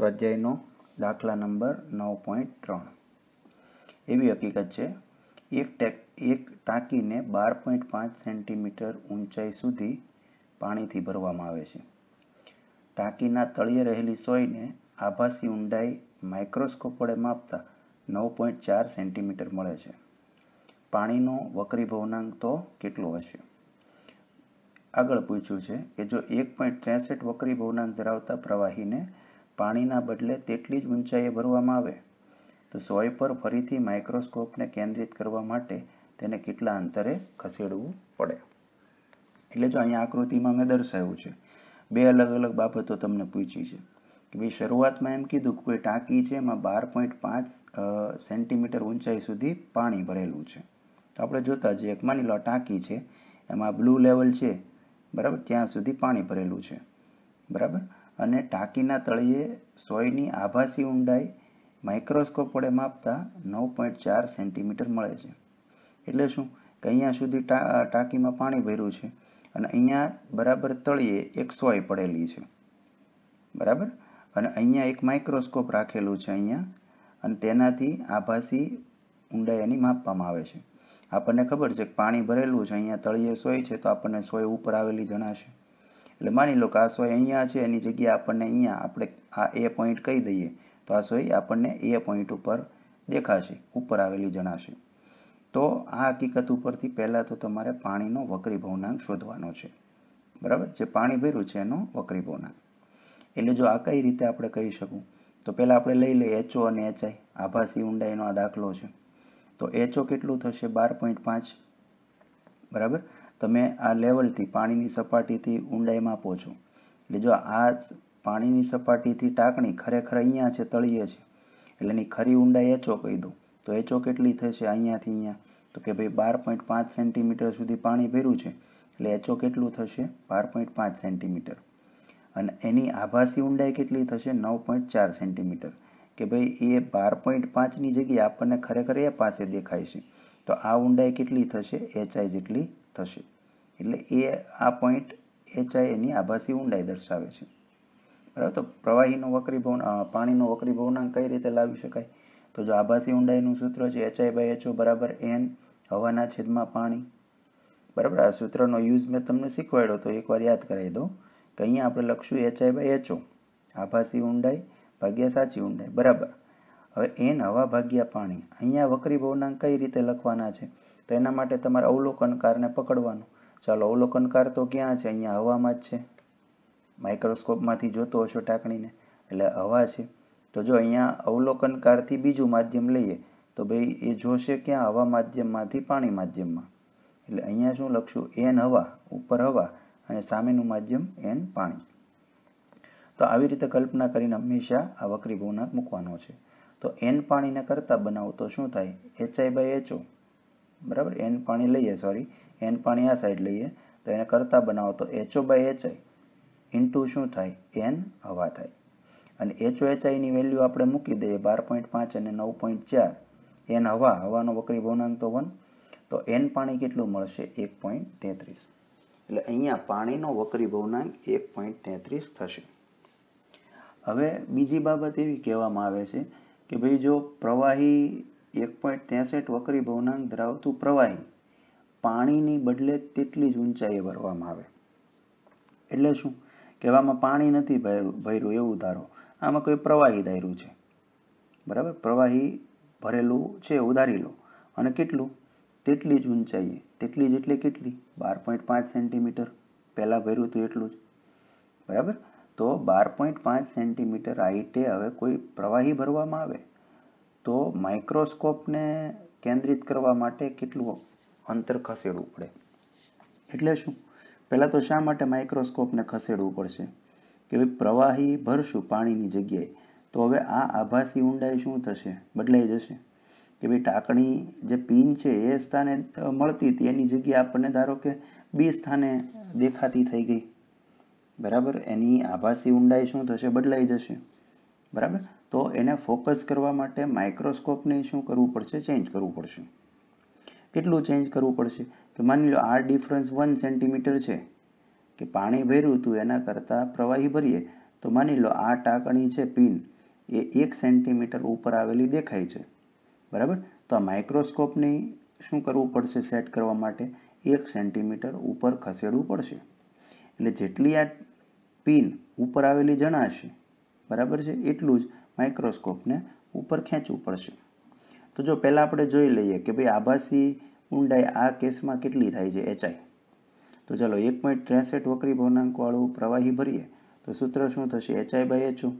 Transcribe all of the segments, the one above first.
સ્વાધ્યાયનો દાખલા નંબર નવ પોઈન્ટ ત્રણ એવી હકીકત છે એક ટેક એક ટાંકીને બાર પોઈન્ટ પાંચ સેન્ટીમીટર ઊંચાઈ સુધી પાણીથી ભરવામાં આવે છે ટાંકીના તળિયે રહેલી સોયને આભાસી ઊંડાઈ માઇક્રોસ્કોપ વડે માપતા નવ પોઈન્ટ ચાર સેન્ટીમીટર મળે છે પાણીનો વક્રી ભવનાંક તો કેટલો હશે આગળ પૂછ્યું છે કે જો એક પોઈન્ટ ત્રેસઠ વક્રી ભવનાંક ધરાવતા પ્રવાહીને પાણીના બદલે તેટલી જ ઊંચાઈએ ભરવામાં આવે તો સોય પર ફરીથી માઇક્રોસ્કોપને કેન્દ્રિત કરવા માટે તેને કેટલા અંતરે ખસેડવું પડે એટલે જો અહીંયા આકૃતિમાં મેં દર્શાવ્યું છે બે અલગ અલગ બાબતો તમને પૂછી છે કે ભાઈ શરૂઆતમાં એમ કીધું કે કોઈ ટાંકી છે એમાં બાર પોઈન્ટ પાંચ સેન્ટીમીટર ઊંચાઈ સુધી પાણી ભરેલું છે તો આપણે જોતા જઈએ એક માની લો ટાંકી છે એમાં બ્લુ લેવલ છે બરાબર ત્યાં સુધી પાણી ભરેલું છે બરાબર અને ટાંકીના તળિયે સોયની આભાસી ઊંડાઈ માઇક્રોસ્કોપ વડે માપતા નવ પોઈન્ટ ચાર સેન્ટીમીટર મળે છે એટલે શું કે અહીંયા સુધી ટાંકીમાં પાણી ભર્યું છે અને અહીંયા બરાબર તળિયે એક સોય પડેલી છે બરાબર અને અહીંયા એક માઇક્રોસ્કોપ રાખેલું છે અહીંયા અને તેનાથી આભાસી ઊંડાઈ એની માપવામાં આવે છે આપણને ખબર છે કે પાણી ભરેલું છે અહીંયા તળિયે સોય છે તો આપણને સોય ઉપર આવેલી જણાશે એટલે માની લો કે આ સોય અહીંયા છે એની જગ્યાએ આપણને અહીંયા આપણે આ એ પોઈન્ટ કહી દઈએ તો આ સોય આપણને એ પોઈન્ટ ઉપર દેખાશે ઉપર આવેલી જણાશે તો આ હકીકત ઉપરથી પહેલાં તો તમારે પાણીનો વક્રી ભવનાંક શોધવાનો છે બરાબર જે પાણી ભર્યું છે એનો વક્રી ભવનાંક એટલે જો આ કઈ રીતે આપણે કહી શકું તો પહેલાં આપણે લઈ લઈએ એચઓ અને એચઆઈ આભાસી ઊંડાઈનો આ દાખલો છે તો એચઓ કેટલું થશે બાર પોઈન્ટ પાંચ બરાબર તમે આ લેવલથી પાણીની સપાટીથી ઊંડાઈમાં આપો છો એટલે જો આ પાણીની સપાટીથી ટાંકણી ખરેખર અહીંયા છે તળીએ છે એટલે એની ખરી ઊંડાઈ એચો કહી દો તો એચો કેટલી થશે અહીંયાથી અહીંયા તો કે ભાઈ બાર પોઈન્ટ પાંચ સેન્ટીમીટર સુધી પાણી ભર્યું છે એટલે એચો કેટલું થશે બાર પોઈન્ટ પાંચ સેન્ટીમીટર અને એની આભાસી ઊંડાઈ કેટલી થશે નવ પોઈન્ટ ચાર સેન્ટીમીટર કે ભાઈ એ બાર પોઈન્ટ પાંચની જગ્યાએ આપણને ખરેખર એ પાસે દેખાય છે તો આ ઊંડાઈ કેટલી થશે એચઆઈ જેટલી થશે એટલે એ આ પોઈન્ટ એચઆઈ એની આભાસી ઊંડાઈ દર્શાવે છે બરાબર તો પ્રવાહીનો વક્રીભવન પાણીનો વક્રીભવનાંક કઈ રીતે લાવી શકાય તો જો આભાસી ઊંડાઈનું સૂત્ર છે એચઆઈ બાય એચઓ બરાબર એન હવાના છેદમાં પાણી બરાબર આ સૂત્રનો યુઝ મેં તમને શીખવાડ્યો તો એકવાર યાદ કરાવી દઉં કે અહીંયા આપણે લખશું એચઆઈ બાય એચઓ આભાસી ઊંડાઈ ભાગ્યા સાચી ઊંડાઈ બરાબર હવે એન હવા ભાગ્યા પાણી અહીંયા વક્રી ભવનાંક કઈ રીતે લખવાના છે તો એના માટે તમારે અવલોકનકારને પકડવાનું ચાલો અવલોકનકાર તો ક્યાં છે અહીંયા હવામાં જ છે માઇક્રોસ્કોપમાંથી જોતો હશો ટાંકણીને એટલે હવા છે તો જો અહીંયા અવલોકનકારથી બીજું માધ્યમ લઈએ તો ભાઈ એ જોશે ક્યાં હવા માધ્યમમાંથી પાણી માધ્યમમાં એટલે અહીંયા શું લખશું એન હવા ઉપર હવા અને સામેનું માધ્યમ એન પાણી તો આવી રીતે કલ્પના કરીને હંમેશા આ વક્રી ભવનાથ મૂકવાનો છે તો એન પાણીને કરતાં બનાવો તો શું થાય એચઆઈ બાય એચઓ બરાબર એન પાણી લઈએ સોરી એન પાણી આ સાઈડ લઈએ તો એને કરતાં બનાવો તો એચઓ બાય એચઆઈ ઇન્ટુ શું થાય એન હવા થાય અને એચઓ એચઆઈની વેલ્યુ આપણે મૂકી દઈએ બાર પોઈન્ટ પાંચ અને નવ પોઈન્ટ ચાર એન હવા હવાનો વકરી ભવનાંક તો વન તો એન પાણી કેટલું મળશે એક પોઈન્ટ તેત્રીસ એટલે અહીંયા પાણીનો વકરી ભવનાંક એક પોઈન્ટ તેત્રીસ થશે હવે બીજી બાબત એવી કહેવામાં આવે છે કે ભાઈ જો પ્રવાહી એક પોઈન્ટ ત્રેસઠ વકરી ભવનાંગ ધરાવતું પ્રવાહી પાણીની બદલે તેટલી જ ઊંચાઈએ ભરવામાં આવે એટલે શું કહેવામાં પાણી નથી ભર્યું ભર્યું એવું ધારો આમાં કોઈ પ્રવાહી ધાર્યું છે બરાબર પ્રવાહી ભરેલું છે ઉધારી લો અને કેટલું તેટલી જ ઊંચાઈએ તેટલી જ એટલે કેટલી બાર પોઈન્ટ પાંચ સેન્ટીમીટર પહેલાં ભર્યું હતું એટલું જ બરાબર તો બાર પોઈન્ટ પાંચ સેન્ટીમીટર હાઈટે હવે કોઈ પ્રવાહી ભરવામાં આવે તો માઇક્રોસ્કોપને કેન્દ્રિત કરવા માટે કેટલું અંતર ખસેડવું પડે એટલે શું પહેલાં તો શા માટે માઇક્રોસ્કોપને ખસેડવું પડશે કે ભાઈ પ્રવાહી ભરશું પાણીની જગ્યાએ તો હવે આ આભાસી ઊંડાઈ શું થશે બદલાઈ જશે કે ભાઈ ટાંકણી જે પીન છે એ સ્થાને મળતી હતી એની જગ્યાએ આપણને ધારો કે બી સ્થાને દેખાતી થઈ ગઈ બરાબર એની આભાસી ઊંડાઈ શું થશે બદલાઈ જશે બરાબર તો એને ફોકસ કરવા માટે માઇક્રોસ્કોપને શું કરવું પડશે ચેન્જ કરવું પડશે કેટલું ચેન્જ કરવું પડશે કે માની લો આ ડિફરન્સ વન સેન્ટીમીટર છે કે પાણી ભર્યું હતું એના કરતાં પ્રવાહી ભરીએ તો માની લો આ ટાંકણી છે પિન એ એક સેન્ટીમીટર ઉપર આવેલી દેખાય છે બરાબર તો આ માઇક્રોસ્કોપની શું કરવું પડશે સેટ કરવા માટે એક સેન્ટીમીટર ઉપર ખસેડવું પડશે એટલે જેટલી આ પિન ઉપર આવેલી જણાશે બરાબર છે એટલું જ માઇક્રોસ્કોપને ઉપર ખેંચવું પડશે તો જો પહેલાં આપણે જોઈ લઈએ કે ભાઈ આભાસી ઊંડાઈ આ કેસમાં કેટલી થાય છે એચઆઈ તો ચાલો એક પોઈન્ટ ત્રેસઠ વકરી ભવનાંકવાળું પ્રવાહી ભરીએ તો સૂત્ર શું થશે એચઆઈ બાય એચઓ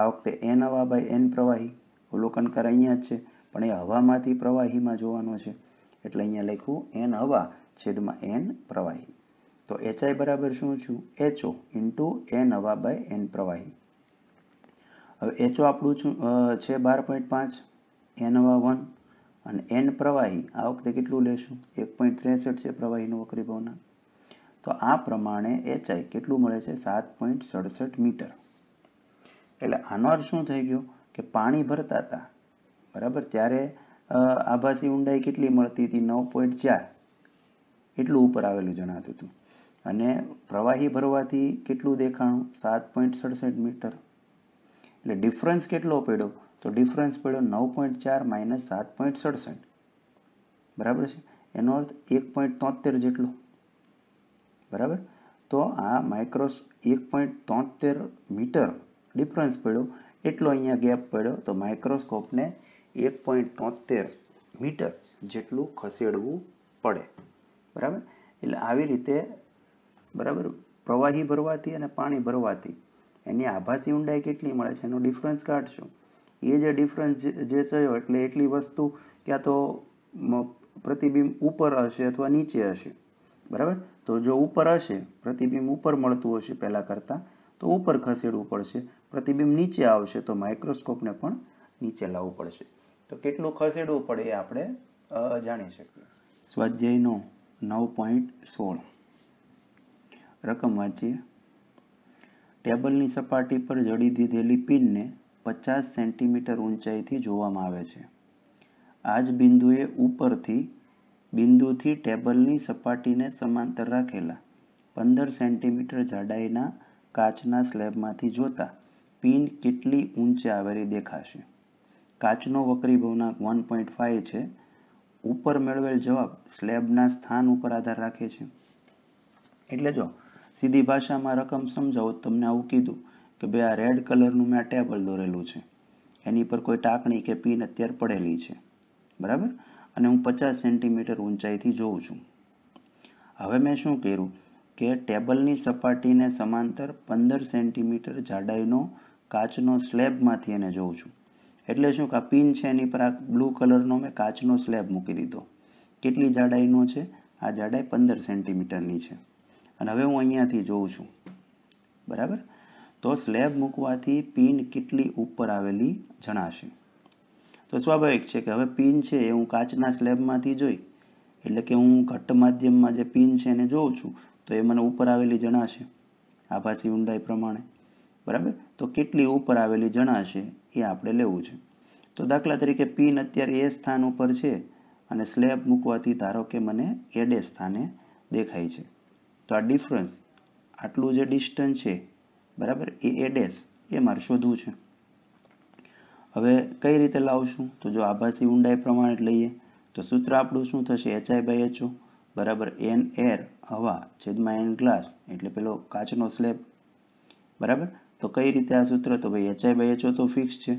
આ વખતે એન હવા બાય એન પ્રવાહી અવલોકનકાર અહીંયા જ છે પણ એ હવામાંથી પ્રવાહીમાં જોવાનો છે એટલે અહીંયા લખ્યું એન હવા છેદમાં એન પ્રવાહી તો એચઆઈ બરાબર શું છું એચઓ ઇન્ટુ એન હવા બાય એન પ્રવાહી હવે એચઓ આપણું છું છે બાર પોઈન્ટ પાંચ એનવા વન અને એન પ્રવાહી આ વખતે કેટલું લેશું એક પોઈન્ટ ત્રેસઠ છે પ્રવાહીનું વકરી ભાવના તો આ પ્રમાણે એચઆઈ કેટલું મળે છે સાત પોઈન્ટ સડસઠ મીટર એટલે આનો અર્થ શું થઈ ગયો કે પાણી ભરતા હતા બરાબર ત્યારે આભાસી ઊંડાઈ કેટલી મળતી હતી નવ પોઈન્ટ ચાર એટલું ઉપર આવેલું જણાતું હતું અને પ્રવાહી ભરવાથી કેટલું દેખાણું સાત પોઈન્ટ સડસઠ મીટર એટલે ડિફરન્સ કેટલો પડ્યો તો ડિફરન્સ પડ્યો નવ પોઈન્ટ ચાર માઇનસ સાત પોઈન્ટ સડસઠ બરાબર છે એનો અર્થ એક પોઈન્ટ તોતેર જેટલો બરાબર તો આ માઇક્રોસ એક પોઈન્ટ તોતેર મીટર ડિફરન્સ પડ્યો એટલો અહીંયા ગેપ પડ્યો તો માઇક્રોસ્કોપને એક પોઈન્ટ તોતેર મીટર જેટલું ખસેડવું પડે બરાબર એટલે આવી રીતે બરાબર પ્રવાહી ભરવાથી અને પાણી ભરવાથી એની આભાસી ઊંડાઈ કેટલી મળે છે એનો ડિફરન્સ કાઢશો એ જે ડિફરન્સ જે થયો એટલે એટલી વસ્તુ ક્યાં તો પ્રતિબિંબ ઉપર હશે અથવા નીચે હશે બરાબર તો જો ઉપર હશે પ્રતિબિંબ ઉપર મળતું હશે પહેલાં કરતાં તો ઉપર ખસેડવું પડશે પ્રતિબિંબ નીચે આવશે તો માઇક્રોસ્કોપને પણ નીચે લાવવું પડશે તો કેટલું ખસેડવું પડે એ આપણે જાણી શકીએ સ્વાધ્યાયનો નવ પોઈન્ટ સોળ રકમ વાંચીએ ટેબલની સપાટી પર જડી દીધેલી પિનને પચાસ સેન્ટીમીટર ઊંચાઈથી જોવામાં આવે છે આ જ બિંદુએ ઉપરથી બિંદુથી ટેબલની સપાટીને સમાંતર રાખેલા પંદર સેન્ટીમીટર જાડાઈના કાચના સ્લેબમાંથી જોતા પિન કેટલી ઊંચે આવેલી દેખાશે કાચનો વક્રી ભવનાંક વન પોઈન્ટ ફાઇવ છે ઉપર મેળવેલ જવાબ સ્લેબના સ્થાન ઉપર આધાર રાખે છે એટલે જો સીધી ભાષામાં રકમ સમજાવો તમને આવું કીધું કે ભાઈ આ રેડ કલરનું મેં આ ટેબલ દોરેલું છે એની પર કોઈ ટાંકણી કે પિન અત્યારે પડેલી છે બરાબર અને હું પચાસ સેન્ટીમીટર ઊંચાઈથી જોઉં છું હવે મેં શું કર્યું કે ટેબલની સપાટીને સમાંતર પંદર સેન્ટીમીટર જાડાઈનો કાચનો સ્લેબમાંથી એને જોઉં છું એટલે શું કે આ પિન છે એની પર આ બ્લુ કલરનો મેં કાચનો સ્લેબ મૂકી દીધો કેટલી જાડાઈનો છે આ જાડાઈ પંદર સેન્ટીમીટરની છે અને હવે હું અહીંયાથી જોઉં છું બરાબર તો સ્લેબ મૂકવાથી પિન કેટલી ઉપર આવેલી જણાશે તો સ્વાભાવિક છે કે હવે પિન છે એ હું કાચના સ્લેબમાંથી જોઈ એટલે કે હું ઘટ્ટ માધ્યમમાં જે પિન છે એને જોઉં છું તો એ મને ઉપર આવેલી જણાશે આભાસી ઊંડાઈ પ્રમાણે બરાબર તો કેટલી ઉપર આવેલી જણાશે એ આપણે લેવું છે તો દાખલા તરીકે પિન અત્યારે એ સ્થાન ઉપર છે અને સ્લેબ મૂકવાથી ધારો કે મને એડે સ્થાને દેખાય છે તો આ ડિફરન્સ આટલું જે ડિસ્ટન્સ છે બરાબર એ એ ડેશ એ મારે શોધવું છે હવે કઈ રીતે લાવશું તો જો આભાસી ઊંડાઈ પ્રમાણે લઈએ તો સૂત્ર આપણું શું થશે એચઆઈ બાય એચઓ બરાબર એન એર હવા છેદમાં એન ગ્લાસ એટલે પેલો કાચનો સ્લેબ બરાબર તો કઈ રીતે આ સૂત્ર તો ભાઈ એચઆઈ બાય એચઓ તો ફિક્સ છે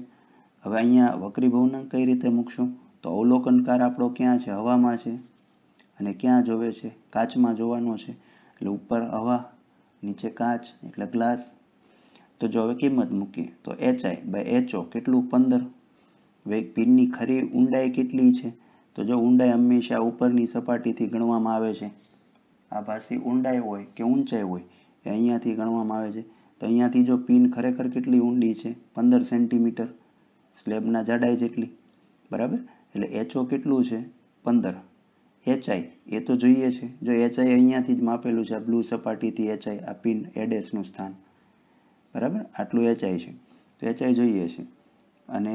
હવે અહીંયા વક્રી ભવનાંક કઈ રીતે મૂકશું તો અવલોકનકાર આપણો ક્યાં છે હવામાં છે અને ક્યાં જોવે છે કાચમાં જોવાનો છે એટલે ઉપર હવા નીચે કાચ એટલે ગ્લાસ તો જો હવે કિંમત મૂકીએ તો એચઆઈ બાય એચઓ કેટલું પંદર વેગ પિનની ખરી ઊંડાઈ કેટલી છે તો જો ઊંડાઈ હંમેશા ઉપરની સપાટીથી ગણવામાં આવે છે આ પાછી ઊંડાઈ હોય કે ઊંચાઈ હોય એ અહીંયાથી ગણવામાં આવે છે તો અહીંયાથી જો પિન ખરેખર કેટલી ઊંડી છે પંદર સેન્ટીમીટર સ્લેબના જાડાઈ જેટલી બરાબર એટલે એચઓ કેટલું છે પંદર એચઆઈ એ તો જોઈએ છે જો એચઆઈ અહીંયાથી જ માપેલું છે આ બ્લુ સપાટીથી એચઆઈ આ પિન એડેસનું સ્થાન બરાબર આટલું એચઆઈ છે તો એચઆઈ જોઈએ છે અને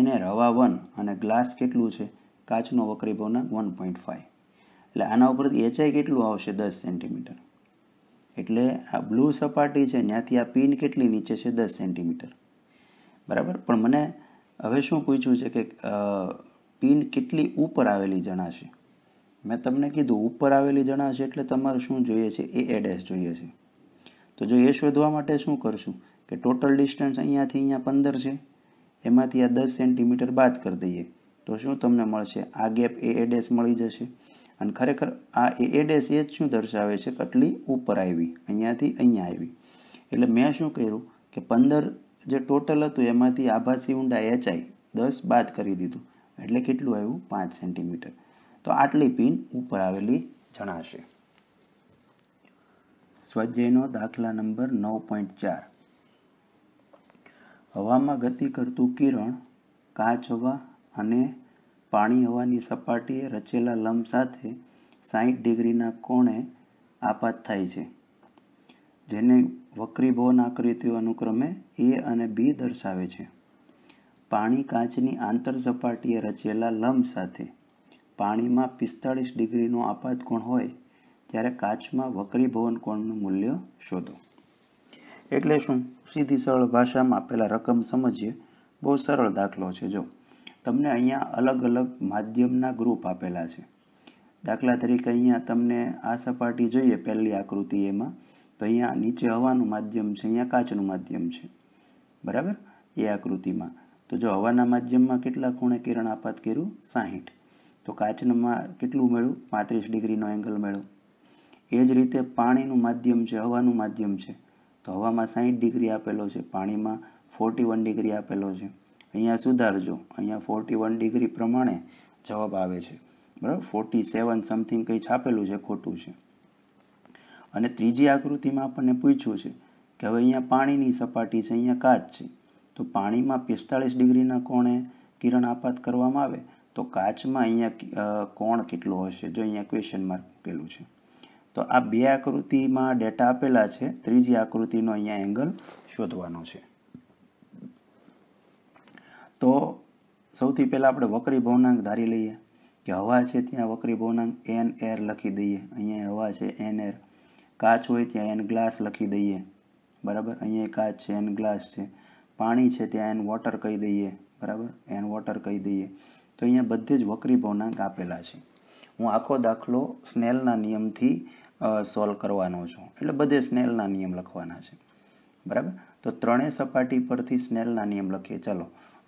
એને રવા વન અને ગ્લાસ કેટલું છે કાચનો વકરી ભવનાંક વન પોઈન્ટ ફાઇવ એટલે આના ઉપરથી એચઆઈ કેટલું આવશે દસ સેન્ટીમીટર એટલે આ બ્લુ સપાટી છે ત્યાંથી આ પિન કેટલી નીચે છે દસ સેન્ટીમીટર બરાબર પણ મને હવે શું પૂછ્યું છે કે પિન કેટલી ઉપર આવેલી જણાશે મેં તમને કીધું ઉપર આવેલી જણાશે એટલે તમારે શું જોઈએ છે એ એડ્રેસ જોઈએ છે તો જો એ શોધવા માટે શું કરશું કે ટોટલ ડિસ્ટન્સ અહીંયાથી અહીંયા પંદર છે એમાંથી આ દસ સેન્ટીમીટર બાદ કરી દઈએ તો શું તમને મળશે આ ગેપ એ એડ્રેસ મળી જશે અને ખરેખર આ એ એડ્રેસ એ જ શું દર્શાવે છે કેટલી ઉપર આવી અહીંયાથી અહીંયા આવી એટલે મેં શું કર્યું કે પંદર જે ટોટલ હતું એમાંથી આભાસી ઊંડા એચઆઈ દસ બાદ કરી દીધું એટલે કેટલું આવ્યું પાંચ સેન્ટીમીટર તો આટલી પિન ઉપર આવેલી જણાશે સ્વાધ્યાયનો દાખલા નંબર નવ પોઈન્ટ ચાર હવામાં ગતિ કરતું કિરણ કાચ હવા અને પાણી હવાની સપાટીએ રચેલા લંબ સાથે સાહીઠ ડિગ્રીના કોણે આપાત થાય છે જેને વક્રીભવન આકૃતિઓ અનુક્રમે એ અને બી દર્શાવે છે પાણી કાચની આંતર સપાટીએ રચેલા લંબ સાથે પાણીમાં પિસ્તાળીસ ડિગ્રીનો કોણ હોય ત્યારે કાચમાં વક્રીભવન કોણનું મૂલ્ય શોધો એટલે શું સીધી સરળ ભાષામાં આપેલા રકમ સમજીએ બહુ સરળ દાખલો છે જો તમને અહીંયા અલગ અલગ માધ્યમના ગ્રુપ આપેલા છે દાખલા તરીકે અહીંયા તમને આ સપાટી જોઈએ પહેલી આકૃતિ એમાં તો અહીંયા નીચે હવાનું માધ્યમ છે અહીંયા કાચનું માધ્યમ છે બરાબર એ આકૃતિમાં તો જો હવાના માધ્યમમાં કેટલા ખૂણે કિરણ આપાત કર્યું સાહીઠ તો કાચમાં કેટલું મળ્યું પાંત્રીસ ડિગ્રીનો એંગલ મળ્યો એ જ રીતે પાણીનું માધ્યમ છે હવાનું માધ્યમ છે તો હવામાં સાહીઠ ડિગ્રી આપેલો છે પાણીમાં ફોર્ટી વન ડિગ્રી આપેલો છે અહીંયા સુધારજો અહીંયા ફોર્ટી વન ડિગ્રી પ્રમાણે જવાબ આવે છે બરાબર ફોર્ટી સેવન સમથિંગ કંઈ છાપેલું છે ખોટું છે અને ત્રીજી આકૃતિમાં આપણને પૂછ્યું છે કે હવે અહીંયા પાણીની સપાટી છે અહીંયા કાચ છે તો પાણીમાં પિસ્તાળીસ ડિગ્રીના કોણે કિરણ આપાત કરવામાં આવે તો કાચમાં અહીંયા કોણ કેટલો હશે જો અહીંયા ક્વેશ્ચન માર્ક મૂકેલું છે તો આ બે આકૃતિમાં ડેટા આપેલા છે ત્રીજી આકૃતિનો અહીંયા એંગલ શોધવાનો છે તો સૌથી પહેલાં આપણે વકરી ભવનાંક ધારી લઈએ કે હવા છે ત્યાં વક્રી ભવનાંક એન એર લખી દઈએ અહીંયા હવા છે એન એર કાચ હોય ત્યાં એન ગ્લાસ લખી દઈએ બરાબર અહીંયા કાચ છે એન ગ્લાસ છે પાણી છે ત્યાં એન વોટર કહી દઈએ બરાબર એન વોટર કહી દઈએ તો અહીંયા બધે જ વક્રી ભવનાંક આપેલા છે હું આખો દાખલો સ્નેલના નિયમથી સોલ્વ કરવાનો છું એટલે બધે સ્નેલના નિયમ લખવાના છે બરાબર તો ત્રણેય સપાટી પરથી સ્નેલના નિયમ લખીએ ચલો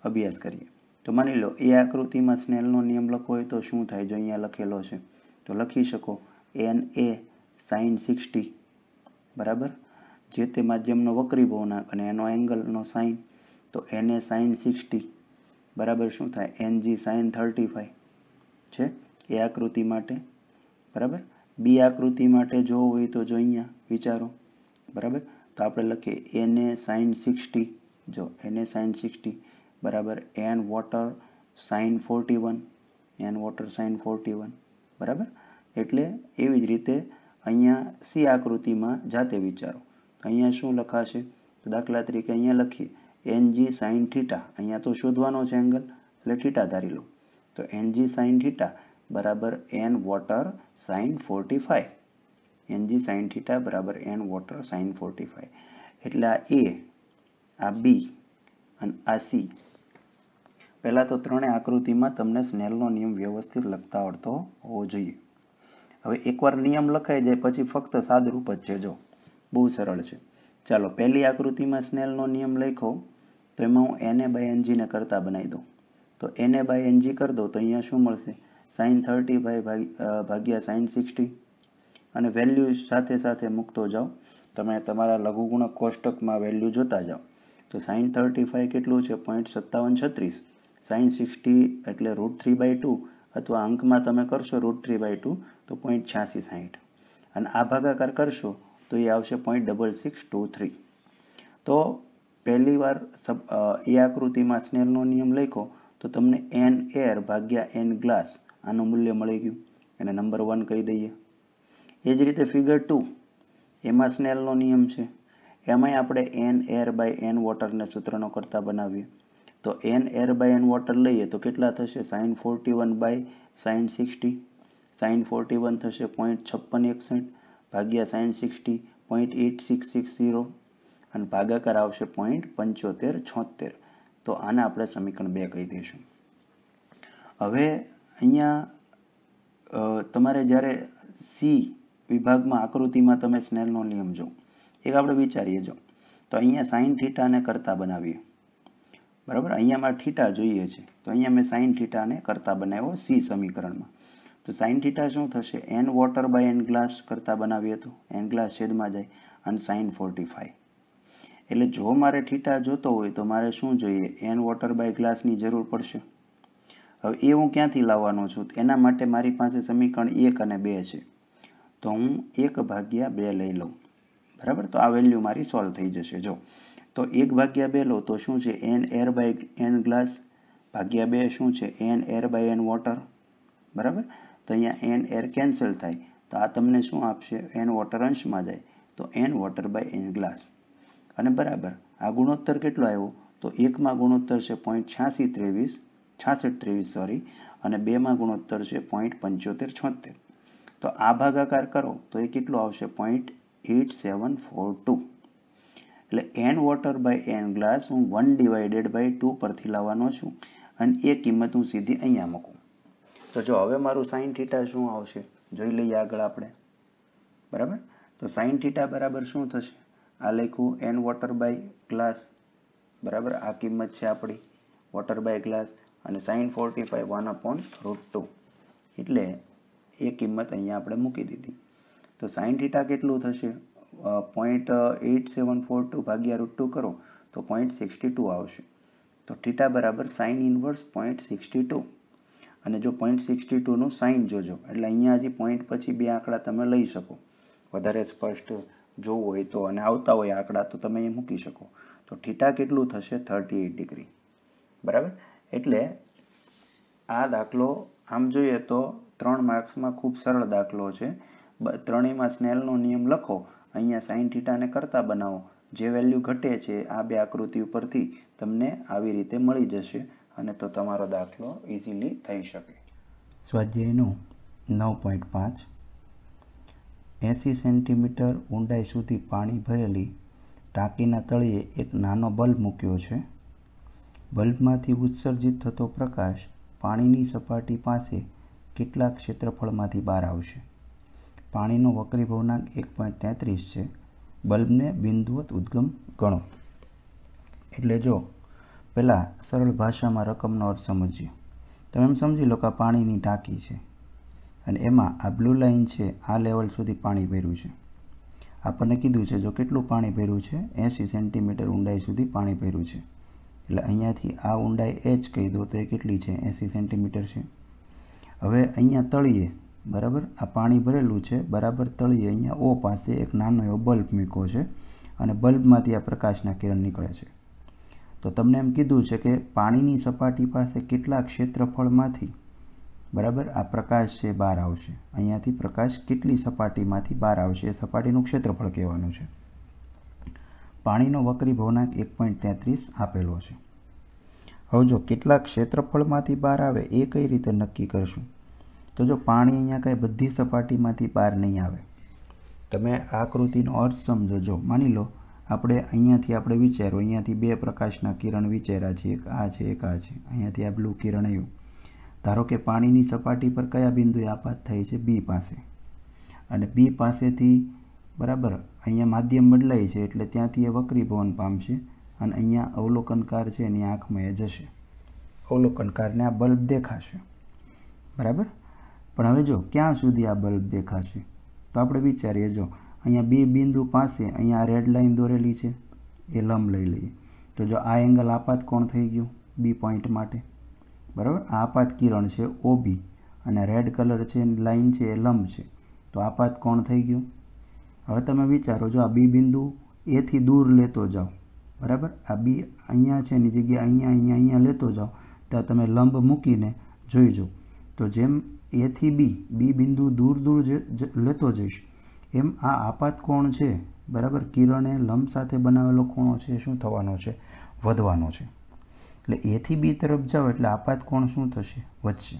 અભ્યાસ કરીએ તો માની લો એ આકૃતિમાં સ્નેલનો નિયમ લખવો હોય તો શું થાય જો અહીંયા લખેલો છે તો લખી શકો એન એ સાઇન સિક્સટી બરાબર જે તે માધ્યમનો વક્રી ભવનાક અને એનો એંગલનો સાઇન તો એન એ સાઇન સિક્સટી બરાબર શું થાય એનજી સાઇન થર્ટી ફાઈવ છે એ આકૃતિ માટે બરાબર બી આકૃતિ માટે જો હોય તો જો અહીંયા વિચારો બરાબર તો આપણે લખીએ એન એ સાઇન સિક્સટી જો એને સાઇન સિક્સટી બરાબર N water sine forty one N water sine forty one બરાબર એટલે એવી જ રીતે અહીંયા સી આકૃતિમાં જાતે વિચારો અહીંયા શું લખાશે તો દાખલા તરીકે અહીંયા લખીએ એનજી સાઇન થીટા અહીંયા તો શોધવાનો છે એંગલ એટલે થીટા ધારી લો તો એનજી સાઇન થીટા બરાબર N water sine forty five NG sine theta બરાબર N water sine forty five એટલે આ એ આ બી અને આ સી પહેલાં તો ત્રણેય આકૃતિમાં તમને સ્નેલનો નિયમ વ્યવસ્થિત લખતા આવડતો હોવો જોઈએ હવે એકવાર નિયમ લખાઈ જાય પછી ફક્ત સાદુરૂપ જ છે જો બહુ સરળ છે ચાલો પહેલી આકૃતિમાં સ્નેલનો નિયમ લખો તો એમાં હું એને બાય એનજીને કરતાં બનાવી દઉં તો એને બાય એનજી કરી દઉં તો અહીંયા શું મળશે સાઇન થર્ટી બાય ભાગ્યા સાઇન સિક્સટી અને વેલ્યુ સાથે સાથે મૂકતો જાઓ તમે તમારા લઘુગુણક કોષ્ટકમાં વેલ્યુ જોતા જાઓ તો સાઇન થર્ટી ફાઇવ કેટલું છે પોઈન્ટ સત્તાવન છત્રીસ સાઇન સિક્સટી એટલે રૂટ થ્રી બાય ટુ અથવા અંકમાં તમે કરશો રૂટ થ્રી બાય ટુ તો પોઈન્ટ છ્યાસી સાહીઠ અને આ ભાગાકાર કરશો તો એ આવશે point double six two three તો પહેલીવાર સબ એ આકૃતિમાં સ્નેલનો નિયમ લખો તો તમને એન એર ભાગ્યા એન ગ્લાસ આનું મૂલ્ય મળી ગયું એને નંબર વન કહી દઈએ એ જ રીતે ફિગર ટુ એમાં સ્નેલનો નિયમ છે એમાંય આપણે એન એર બાય એન વોટરને સૂત્રનો કરતાં બનાવીએ તો N air by N water લઈએ તો કેટલા થશે sine forty one by sine sixty sine forty one થશે પોઈન્ટ છપ્પન એકસઠ ભાગ્યા sine sixty point eight six six zero અને ભાગાકાર આવશે પોઈન્ટ પંચોતેર છોતેર તો આને આપણે સમીકરણ બે કહી દઈશું હવે અહીંયા તમારે જ્યારે સી વિભાગમાં આકૃતિમાં તમે સ્નેલનો નિયમ જો એક આપણે વિચારીએ જો તો અહીંયા સાઇન થીટાને કરતા બનાવીએ બરાબર અહીંયા મારે થીટા જોઈએ છે તો અહીંયા મેં સાઇન થીટાને કરતા બનાવ્યો સી સમીકરણમાં તો સાઇન થીટા શું થશે N water by N glass કરતાં બનાવીએ તો એન ગ્લાસ છેદમાં જાય અને સાઇન ફોર્ટી ફાઈવ એટલે જો મારે થીટા જોતો હોય તો મારે શું જોઈએ એન વોટર બાય ગ્લાસની જરૂર પડશે હવે એ હું ક્યાંથી લાવવાનો છું એના માટે મારી પાસે સમીકરણ એક અને બે છે તો હું એક ભાગ્યા બે લઈ લઉં બરાબર તો આ વેલ્યુ મારી સોલ્વ થઈ જશે જો તો એક ભાગ્યા બે લો તો શું છે N air by N glass ભાગ્યા બે શું છે N air by N water બરાબર તો અહીંયા એન એર કેન્સલ થાય તો આ તમને શું આપશે એન વોટર અંશમાં જાય તો N water by N glass અને બરાબર આ ગુણોત્તર કેટલો આવ્યો તો એકમાં ગુણોત્તર છે પોઈન્ટ છ્યાસી ત્રેવીસ છાસઠ ત્રેવીસ સોરી અને બેમાં ગુણોત્તર છે પોઈન્ટ પંચોતેર છોતેર તો આ ભાગાકાર કરો તો એ કેટલો આવશે point eight seven four two એટલે N water by N glass હું વન ડિવાઇડેડ બાય ટુ પરથી લાવવાનો છું અને એ કિંમત હું સીધી અહીંયા મૂકું તો જો હવે મારું સાઇન થીટા શું આવશે જોઈ લઈએ આગળ આપણે બરાબર તો સાઇન થીટા બરાબર શું થશે આ લખ્યું એન વોટર બાય ગ્લાસ બરાબર આ કિંમત છે આપણી વોટર બાય ગ્લાસ અને sine forty five one upon root two એટલે એ કિંમત અહીંયા આપણે મૂકી દીધી તો સાઇન થીટા કેટલું થશે point eight seven four two ભાગ્યા રૂટ ટુ કરો તો પોઈન્ટ સિક્સટી ટુ આવશે તો થીટા બરાબર sine inverse point sixty two અને જો પોઈન્ટ સિક્સટી ટુનું સાઇન જોજો એટલે અહીંયા હજી પોઈન્ટ પછી બે આંકડા તમે લઈ શકો વધારે સ્પષ્ટ જોવું હોય તો અને આવતા હોય આંકડા તો તમે એ મૂકી શકો તો ઠીટા કેટલું થશે થર્ટી એઇટ ડિગ્રી બરાબર એટલે આ દાખલો આમ જોઈએ તો ત્રણ માર્ક્સમાં ખૂબ સરળ દાખલો છે ત્રણેયમાં સ્નેલનો નિયમ લખો અહીંયા સાઇન ઠીટાને કરતાં બનાવો જે વેલ્યુ ઘટે છે આ બે આકૃતિ ઉપરથી તમને આવી રીતે મળી જશે અને તો તમારો દાખલો ઇઝીલી થઈ શકે સ્વાધ્યાયનું નવ પોઈન્ટ પાંચ એંસી સેન્ટીમીટર ઊંડાઈ સુધી પાણી ભરેલી ટાંકીના તળિયે એક નાનો બલ્બ મૂક્યો છે બલ્બમાંથી ઉત્સર્જિત થતો પ્રકાશ પાણીની સપાટી પાસે કેટલાક ક્ષેત્રફળમાંથી બહાર આવશે પાણીનો વક્રી ભવનાંક એક પોઈન્ટ તેત્રીસ છે બલ્બને બિંદુવત ઉદ્ગમ ગણો એટલે જો પહેલાં સરળ ભાષામાં રકમનો અર્થ સમજ્યો તમે એમ સમજી લો કે આ પાણીની ટાંકી છે અને એમાં આ બ્લુ લાઇન છે આ લેવલ સુધી પાણી ભર્યું છે આપણને કીધું છે જો કેટલું પાણી ભર્યું છે એંસી સેન્ટીમીટર ઊંડાઈ સુધી પાણી ભર્યું છે એટલે અહીંયાથી આ ઊંડાઈ એ જ કહી દો તો એ કેટલી છે એંસી સેન્ટીમીટર છે હવે અહીંયા તળીએ બરાબર આ પાણી ભરેલું છે બરાબર તળીએ અહીંયા ઓ પાસે એક નાનો એવો બલ્બ મૂકો છે અને બલ્બમાંથી આ પ્રકાશના કિરણ નીકળે છે તો તમને એમ કીધું છે કે પાણીની સપાટી પાસે કેટલા ક્ષેત્રફળમાંથી બરાબર આ પ્રકાશ છે બહાર આવશે અહીંયાથી પ્રકાશ કેટલી સપાટીમાંથી બહાર આવશે એ સપાટીનું ક્ષેત્રફળ કહેવાનું છે પાણીનો વક્રી ભવનાંક એક પોઈન્ટ તેત્રીસ આપેલો છે હવે જો કેટલા ક્ષેત્રફળમાંથી બહાર આવે એ કઈ રીતે નક્કી કરશું તો જો પાણી અહીંયા કાંઈ બધી સપાટીમાંથી બહાર નહીં આવે તમે આકૃતિનો અર્થ સમજો જો માની લો આપણે અહીંયાથી આપણે વિચારો અહીંયાથી બે પ્રકાશના કિરણ વિચાર્યા છે એક આ છે એક આ છે અહીંયાથી આ બ્લુ કિરણ આવ્યું ધારો કે પાણીની સપાટી પર કયા બિંદુએ આપાત થઈ છે બી પાસે અને બી પાસેથી બરાબર અહીંયા માધ્યમ બદલાય છે એટલે ત્યાંથી એ વક્રી ભવન પામશે અને અહીંયા અવલોકનકાર છે એની આંખમાં એ જશે અવલોકનકારને આ બલ્બ દેખાશે બરાબર પણ હવે જો ક્યાં સુધી આ બલ્બ દેખાશે તો આપણે વિચારીએ જો અહીંયા બે બિંદુ પાસે અહીંયા રેડ લાઇન દોરેલી છે એ લંબ લઈ લઈએ તો જો આ એંગલ આપાત કોણ થઈ ગયું બી પોઈન્ટ માટે બરાબર આ આપાત કિરણ છે ઓબી અને રેડ કલર છે લાઇન છે એ લંબ છે તો આપાત કોણ થઈ ગયું હવે તમે વિચારો જો આ બી બિંદુ એથી દૂર લેતો જાઓ બરાબર આ બી અહીંયા છે એની જગ્યાએ અહીંયા અહીંયા અહીંયા લેતો જાઓ ત્યાં તમે લંબ મૂકીને જોઈજો તો જેમ એથી બી બી બિંદુ દૂર દૂર જે લેતો જઈશ એમ આ આપાત કોણ છે બરાબર કિરણે લંબ સાથે બનાવેલો ખૂણો છે શું થવાનો છે વધવાનો છે એટલે એથી બી તરફ જાઓ એટલે આપાત કોણ શું થશે વધશે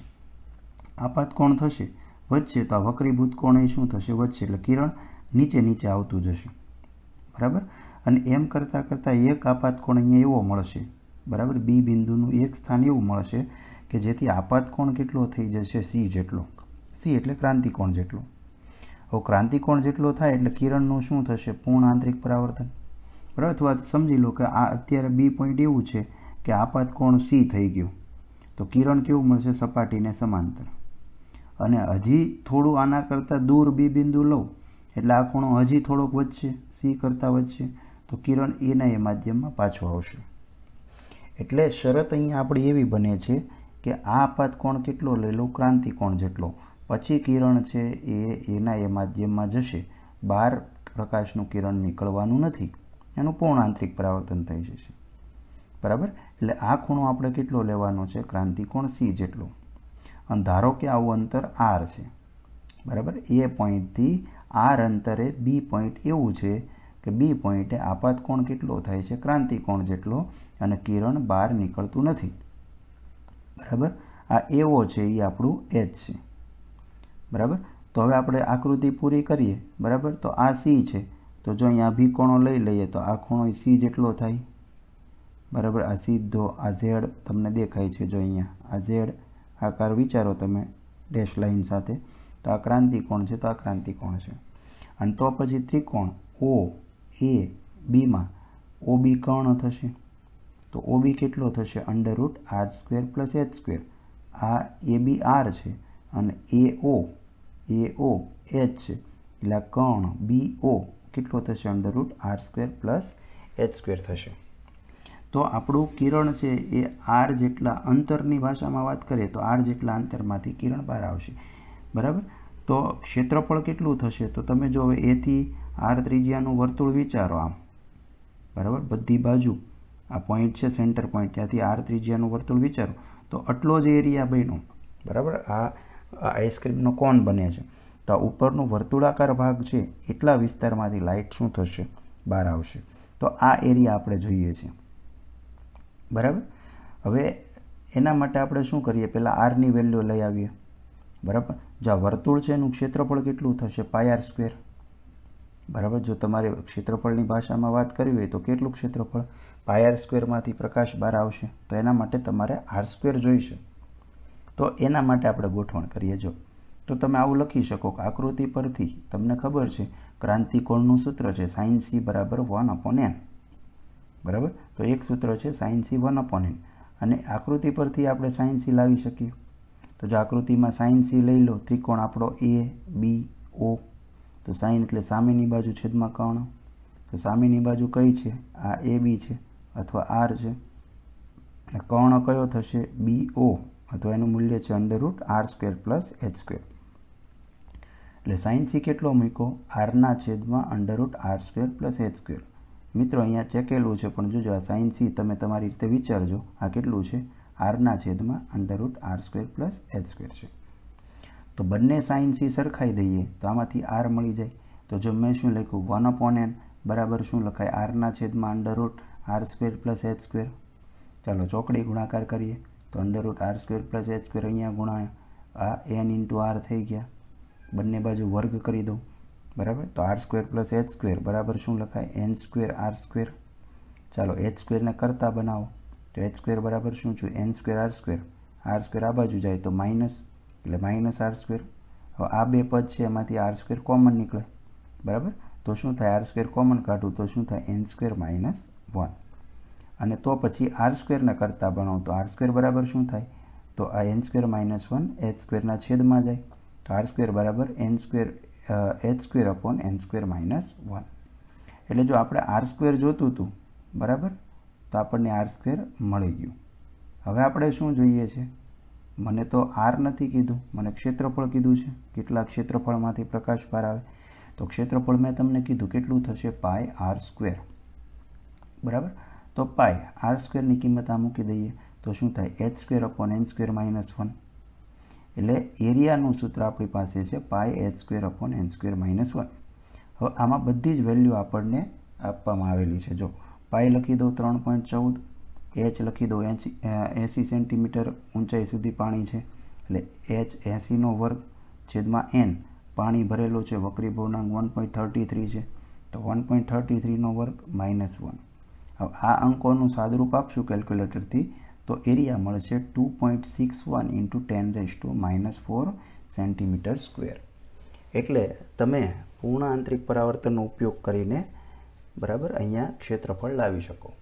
આપાત કોણ થશે વધશે તો આ વક્રીભૂત કોણ એ શું થશે વધશે એટલે કિરણ નીચે નીચે આવતું જશે બરાબર અને એમ કરતાં કરતાં એક આપાત કોણ અહીંયા એવો મળશે બરાબર બી બિંદુનું એક સ્થાન એવું મળશે કે જેથી આપાત કોણ કેટલો થઈ જશે સી જેટલો સી એટલે ક્રાંતિકોણ જેટલો હવે ક્રાંતિકોણ જેટલો થાય એટલે કિરણનું શું થશે પૂર્ણ આંતરિક પરાવર્તન બરાબર અથવા સમજી લો કે આ અત્યારે બી પોઈન્ટ એવું છે કે આપાત કોણ સી થઈ ગયું તો કિરણ કેવું મળશે સપાટીને સમાંતર અને હજી થોડું આના કરતાં દૂર બી બિંદુ લઉં એટલે આ ખૂણો હજી થોડોક વધશે સી કરતાં વધશે તો કિરણ એના એ માધ્યમમાં પાછો આવશે એટલે શરત અહીં આપણી એવી બને છે કે આ આપાત કોણ કેટલો લઈ લો ક્રાંતિકોણ જેટલો પછી કિરણ છે એ એના એ માધ્યમમાં જશે બહાર પ્રકાશનું કિરણ નીકળવાનું નથી એનું પૂર્ણ આંતરિક પરાવર્તન થઈ જશે બરાબર એટલે આ ખૂણો આપણે કેટલો લેવાનો છે ક્રાંતિકોણ સી જેટલો અને ધારો કે આવું અંતર આર છે બરાબર એ પોઈન્ટથી આર અંતરે બી પોઈન્ટ એવું છે કે બી પોઈન્ટે આપાતકોણ કેટલો થાય છે ક્રાંતિકોણ જેટલો અને કિરણ બહાર નીકળતું નથી બરાબર આ એવો છે એ આપણું એચ છે બરાબર તો હવે આપણે આકૃતિ પૂરી કરીએ બરાબર તો આ સી છે તો જો અહીંયા ભી કોણો લઈ લઈએ તો આ ખૂણો સી જેટલો થાય બરાબર આ સીધો આ ઝેડ તમને દેખાય છે જો અહીંયા આ ઝેડ આકાર વિચારો તમે ડેશ લાઇન સાથે તો આ ક્રાંતિ કોણ છે તો આ ક્રાંતિ કોણ છે અને તો પછી ત્રિકોણ ઓ એ બીમાં ઓ બી કર્ણ થશે તો ઓ બી કેટલો થશે under root R square plus H square આ એ બી આર છે અને એ ઓ એઓ એચ એટલે કણ બી ઓ કેટલો થશે under root R square plus H square થશે તો આપણું કિરણ છે એ આર જેટલા અંતરની ભાષામાં વાત કરીએ તો આર જેટલા અંતરમાંથી કિરણ બહાર આવશે બરાબર તો ક્ષેત્રફળ કેટલું થશે તો તમે જો હવે એથી આર ત્રિજ્યાનું વર્તુળ વિચારો આમ બરાબર બધી બાજુ આ પોઈન્ટ છે સેન્ટર પોઈન્ટ ત્યાંથી આર ત્રિજ્યાનું વર્તુળ વિચારો તો આટલો જ એરિયા બન્યો બરાબર આ આ આઈસ્ક્રીમનો કોન બને છે તો આ ઉપરનો વર્તુળાકાર ભાગ છે એટલા વિસ્તારમાંથી લાઇટ શું થશે બહાર આવશે તો આ એરિયા આપણે જોઈએ છે બરાબર હવે એના માટે આપણે શું કરીએ પહેલાં આરની વેલ્યુ લઈ આવીએ બરાબર જો આ વર્તુળ છે એનું ક્ષેત્રફળ કેટલું થશે પાયાર સ્ક્વેર બરાબર જો તમારે ક્ષેત્રફળની ભાષામાં વાત કરવી હોય તો કેટલું ક્ષેત્રફળ પાયાર સ્ક્વેરમાંથી પ્રકાશ બહાર આવશે તો એના માટે તમારે આર સ્ક્વેર જોઈશે તો એના માટે આપણે ગોઠવણ કરીએ જો તો તમે આવું લખી શકો કે આકૃતિ પરથી તમને ખબર છે ક્રાંતિકોણનું સૂત્ર છે સાઇન સી બરાબર વન અપોન એન બરાબર તો એક સૂત્ર છે sine C one upon N અને આકૃતિ પરથી આપણે સાઇન સી લાવી શકીએ તો જો આકૃતિમાં સાઇન સી લઈ લો ત્રિકોણ આપણો એ બી ઓ તો સાઇન એટલે સામેની બાજુ છેદમાં કર્ણ તો સામેની બાજુ કઈ છે આ એ બી છે અથવા આર છે કર્ણ કયો થશે બી ઓ તો એનું મૂલ્ય છે under root R square plus H square એટલે સાઇન સી કેટલો મૂકો આરના છેદમાં under root R square plus H square મિત્રો અહીંયા ચેકેલું છે પણ જોજો આ સાઇન સી તમે તમારી રીતે વિચારજો આ કેટલું છે આરના છેદમાં under root R square plus H square છે તો બંને સાઇન સી સરખાઈ દઈએ તો આમાંથી આર મળી જાય તો જો મેં શું લખ્યું વન અપોન એન બરાબર શું લખાય આરના છેદમાં under root R square plus H square ચાલો ચોકડી ગુણાકાર કરીએ टंडर रूट r2 + h2 * यहां गुणा है n * r થઈ ગયા બन्ने बाजू वर्ग કરી દો બરાબર તો r2 + h2 = શું લખાય n2 r2 ચાલો h2 ને કરતા બનાવો તો h2 = શું છે n2 r2 r2 આ બાજુ જાય તો માઈનસ એટલે -r2 હવે આ બે પદ છેમાંથી r2 કોમન નીકળે બરાબર તો શું થાય r2 કોમન કાઢું તો શું થાય n2 - 1 અને તો પછી આર સ્ક્વેરના કરતાં બનાવું તો આર સ્ક્વેર બરાબર શું થાય તો આ N square minus one H સ્ક્વેરના છેદમાં જાય તો આર સ્ક્વેર બરાબર N square H square upon N square minus one એટલે જો આપણે આર સ્ક્વેર જોતું હતું બરાબર તો આપણને આર સ્ક્વેર મળી ગયું હવે આપણે શું જોઈએ છે મને તો આર નથી કીધું મને ક્ષેત્રફળ કીધું છે કેટલા ક્ષેત્રફળમાંથી પ્રકાશ બહાર આવે તો ક્ષેત્રફળ મેં તમને કીધું કેટલું થશે પાય આર સ્ક્વેર બરાબર તો પાય આર સ્ક્વેરની કિંમત આ મૂકી દઈએ તો શું થાય H square upon N square minus one એટલે એરિયાનું સૂત્ર આપણી પાસે છે pi H square upon N square minus one હવે આમાં બધી જ વેલ્યુ આપણને આપવામાં આવેલી છે જો પાય લખી દઉં ત્રણ પોઈન્ટ ચૌદ એચ લખી દઉં એચ એંસી સેન્ટીમીટર ઊંચાઈ સુધી પાણી છે એટલે એચ એંસીનો વર્ગ છેદમાં એન પાણી ભરેલું છે વક્રી પૂર્ણાંક વન પોઈન્ટ થર્ટી થ્રી છે તો વન પોઈન્ટ થર્ટી થ્રીનો વર્ગ માઇનસ વન હવે આ અંકોનું સાદુરૂપ આપશું કેલ્ક્યુલેટરથી તો એરિયા મળશે two point six one into ten raise to minus four centimetre square એટલે તમે પૂર્ણ આંતરિક પરાવર્તનનો ઉપયોગ કરીને બરાબર અહીંયા ક્ષેત્રફળ લાવી શકો